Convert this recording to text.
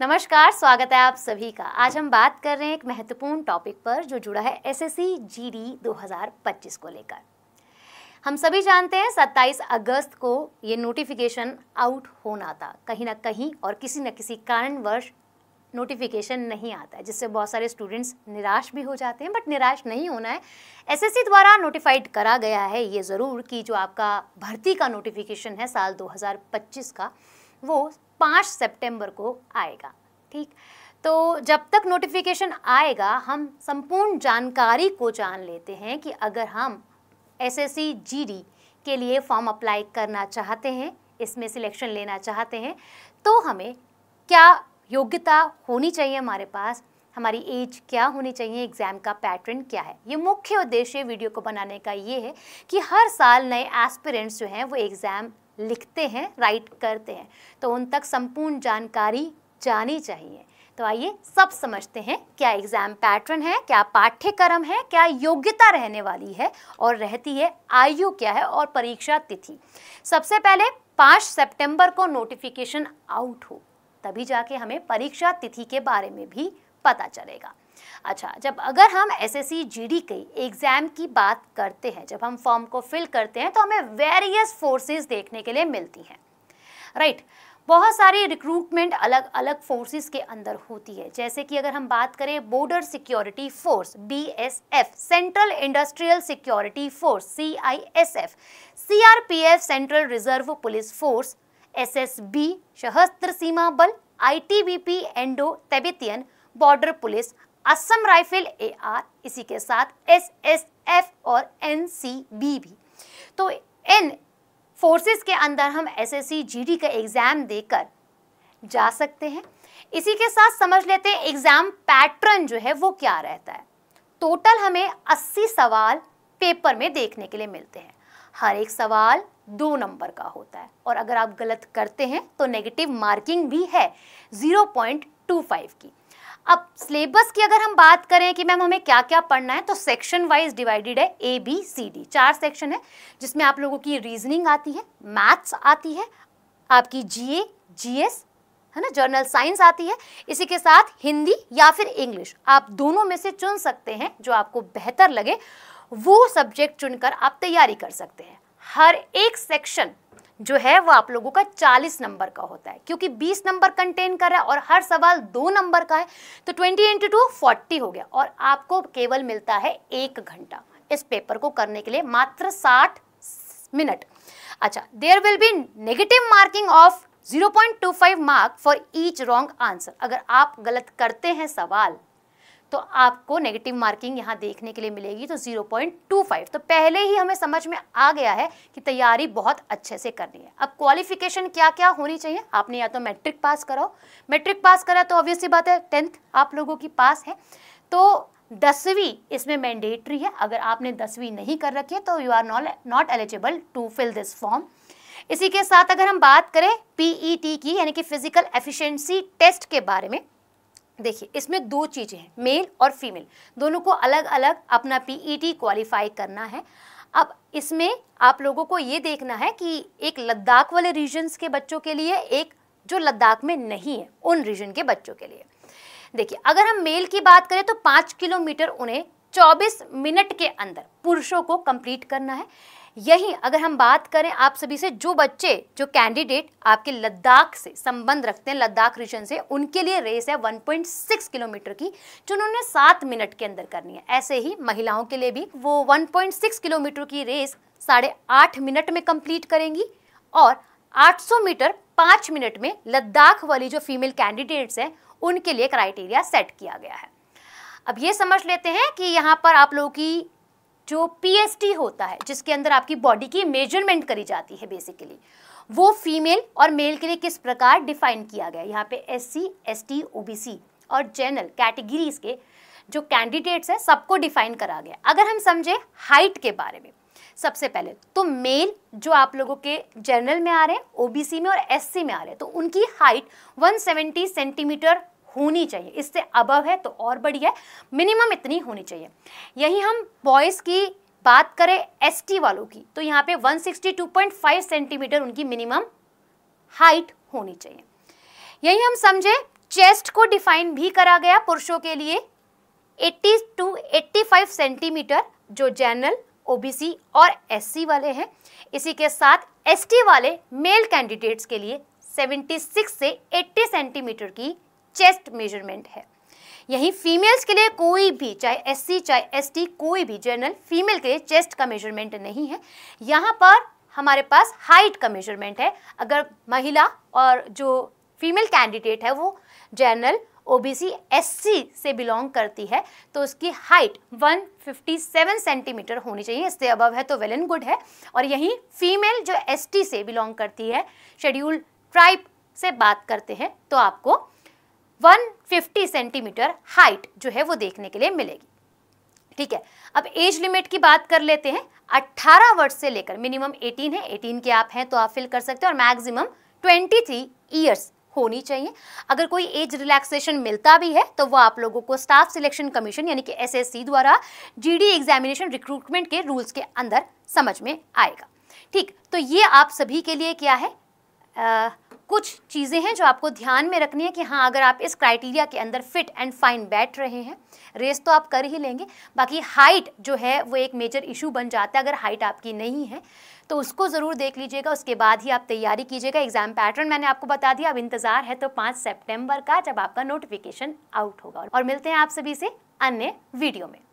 नमस्कार स्वागत है आप सभी का आज हम बात कर रहे हैं एक महत्वपूर्ण टॉपिक पर जो जुड़ा है एसएससी जीडी 2025 को लेकर हम सभी जानते हैं 27 अगस्त को ये नोटिफिकेशन आउट होना था कहीं ना कहीं और किसी न किसी कारणवश नोटिफिकेशन नहीं आता है जिससे बहुत सारे स्टूडेंट्स निराश भी हो जाते हैं बट निराश नहीं होना है एसएससी द्वारा नोटिफाइड करा गया है ये ज़रूर कि जो आपका भर्ती का नोटिफिकेशन है साल 2025 का वो पाँच सितंबर को आएगा ठीक तो जब तक नोटिफिकेशन आएगा हम संपूर्ण जानकारी को जान लेते हैं कि अगर हम एसएससी जीडी के लिए फॉर्म अप्लाई करना चाहते हैं इसमें सिलेक्शन लेना चाहते हैं तो हमें क्या योग्यता होनी चाहिए हमारे पास हमारी एज क्या होनी चाहिए एग्ज़ाम का पैटर्न क्या है ये मुख्य उद्देश्य वीडियो को बनाने का ये है कि हर साल नए एस्पिरेंट्स जो हैं वो एग्ज़ाम लिखते हैं राइट करते हैं तो उन तक संपूर्ण जानकारी जानी चाहिए तो आइए सब समझते हैं क्या एग्ज़ाम पैटर्न है क्या पाठ्यक्रम है क्या योग्यता रहने वाली है और रहती है आयु क्या है और परीक्षा तिथि सबसे पहले पाँच सेप्टेम्बर को नोटिफिकेशन आउट हो तभी जाके हमें परीक्षा तिथि के बारे में भी पता चलेगा अच्छा जब अगर हम एस एस जीडी के एग्ज़ाम की बात करते हैं जब हम फॉर्म को फिल करते हैं तो हमें वेरियस फोर्सेस देखने के लिए मिलती हैं राइट right. बहुत सारी रिक्रूटमेंट अलग अलग फोर्सेस के अंदर होती है जैसे कि अगर हम बात करें border security force BSF central industrial security force CISF CRPF central reserve police force SSB S सशस्त्र सीमा बल ITBP Indo Tibetan border police Assam rifle आर इसी के साथ एसएसएफ और एनसीबी भी तो इन फोर्सेस के अंदर हम एसएससी जीडी का एग्ज़ाम देकर जा सकते हैं इसी के साथ समझ लेते हैं एग्ज़ाम पैटर्न जो है वो क्या रहता है टोटल हमें 80 सवाल पेपर में देखने के लिए मिलते हैं हर एक सवाल दो नंबर का होता है और अगर आप गलत करते हैं तो नेगेटिव मार्किंग भी है 0.25 की अब सिलेबस की अगर हम बात करें कि मैम हमें क्या क्या पढ़ना है तो सेक्शन वाइज डिवाइडेड है ए बी सी डी चार सेक्शन है जिसमें आप लोगों की रीजनिंग आती है मैथ्स आती है आपकी जी ए जी एस है ना जर्नल साइंस आती है इसी के साथ हिंदी या फिर इंग्लिश आप दोनों में से चुन सकते हैं जो आपको बेहतर लगे वो सब्जेक्ट चुनकर आप तैयारी कर सकते हैं हर एक सेक्शन जो है वो आप लोगों का 40 नंबर का होता है क्योंकि 20 नंबर कंटेन कर रहा है और हर सवाल दो नंबर का है तो 20 इंटू टू फोर्टी हो गया और आपको केवल मिलता है एक घंटा इस पेपर को करने के लिए मात्र 60 मिनट अच्छा there will be negative marking of 0.25 mark for each wrong answer अगर आप गलत करते हैं सवाल तो आपको नेगेटिव मार्किंग यहाँ देखने के लिए मिलेगी तो 0.25 तो पहले ही हमें समझ में आ गया है कि तैयारी बहुत अच्छे से करनी है अब क्वालिफिकेशन क्या क्या होनी चाहिए आपने या तो मैट्रिक पास कराओ मैट्रिक पास करा तो ऑब्वियसली बात है टेंथ आप लोगों की पास है तो दसवीं इसमें मैंडेटरी है अगर आपने दसवीं नहीं कर रखी है तो you are not not eligible to fill this form इसी के साथ अगर हम बात करें पीईटी e की यानी कि फिजिकल एफिशिएंसी टेस्ट के बारे में देखिए इसमें दो चीज़ें हैं मेल और फीमेल दोनों को अलग अलग अपना पीईटी क्वालिफाई e करना है अब इसमें आप लोगों को ये देखना है कि एक लद्दाख वाले रीजन्स के बच्चों के लिए एक जो लद्दाख में नहीं है उन रीजन के बच्चों के लिए देखिए अगर हम मेल की बात करें तो पाँच किलोमीटर उन्हें 24 मिनट के अंदर पुरुषों को कंप्लीट करना है यहीं अगर हम बात करें आप सभी से जो बच्चे जो कैंडिडेट आपके लद्दाख से संबंध रखते हैं लद्दाख रीजन से उनके लिए रेस है 1.6 किलोमीटर की जो उन्होंने सात मिनट के अंदर करनी है ऐसे ही महिलाओं के लिए भी वो 1.6 किलोमीटर की रेस साढ़े आठ मिनट में कंप्लीट करेंगी और 800 मीटर पाँच मिनट में लद्दाख वाली जो फीमेल कैंडिडेट्स हैं उनके लिए क्राइटेरिया सेट किया गया है अब ये समझ लेते हैं कि यहाँ पर आप लोगों की जो पीएसटी होता है जिसके अंदर आपकी बॉडी की मेजरमेंट करी जाती है बेसिकली वो फीमेल और मेल के लिए किस प्रकार डिफाइन किया गया यहाँ पे S C S T O B C और जनरल कैटेगरीज के जो कैंडिडेट्स हैं सबको डिफाइन करा गया अगर हम समझे हाइट के बारे में सबसे पहले तो मेल जो आप लोगों के जनरल में आ रहे हैं ओबीसी में और एससी में आ रहे हैं तो उनकी हाइट 170 सेंटीमीटर होनी चाहिए इससे अबव है तो और बढ़िया है मिनिमम इतनी होनी चाहिए यही हम बॉयज़ की बात करें एसटी वालों की तो यहाँ पे 162.5 सेंटीमीटर उनकी मिनिमम हाइट होनी चाहिए यही हम समझे चेस्ट को डिफाइन भी करा गया पुरुषों के लिए 80 टू 85 सेंटीमीटर जो जनरल ओबीसी और एससी वाले हैं इसी के साथ एसटी वाले मेल कैंडिडेट्स के लिए 76 से 80 सेंटीमीटर की चेस्ट मेजरमेंट है यही फीमेल्स के लिए कोई भी चाहे एससी चाहे एसटी कोई भी जनरल फीमेल के लिए चेस्ट का मेजरमेंट नहीं है यहाँ पर हमारे पास हाइट का मेजरमेंट है अगर महिला और जो फीमेल कैंडिडेट है वो जनरल ओबीसी एससी से बिलोंग करती है तो उसकी हाइट 157 सेंटीमीटर होनी चाहिए इससे अबव है तो वेल एंड गुड है और यहीं फीमेल जो एसटी से बिलोंग करती है शेड्यूल ट्राइब से बात करते हैं तो आपको 150 सेंटीमीटर हाइट जो है वो देखने के लिए मिलेगी ठीक है अब एज लिमिट की बात कर लेते हैं 18 वर्ष से लेकर मिनिमम 18 है 18 के आप हैं तो आप फिल कर सकते हैं और मैक्सिमम 23 इयर्स होनी चाहिए अगर कोई एज रिलैक्सेशन मिलता भी है तो वो आप लोगों को स्टाफ सिलेक्शन कमीशन यानी कि एसएससी द्वारा जीडी एग्जामिनेशन रिक्रूटमेंट के रूल्स के अंदर समझ में आएगा ठीक तो ये आप सभी के लिए क्या है आ, कुछ चीज़ें हैं जो आपको ध्यान में रखनी है कि हाँ अगर आप इस क्राइटेरिया के अंदर फिट एंड फाइन बैठ रहे हैं रेस तो आप कर ही लेंगे बाकी हाइट जो है वो एक मेजर इशू बन जाता है अगर हाइट आपकी नहीं है तो उसको ज़रूर देख लीजिएगा उसके बाद ही आप तैयारी कीजिएगा एग्ज़ाम पैटर्न मैंने आपको बता दिया अब इंतज़ार है तो पाँच सेप्टेम्बर का जब आपका नोटिफिकेशन आउट होगा और मिलते हैं आप सभी से अन्य वीडियो में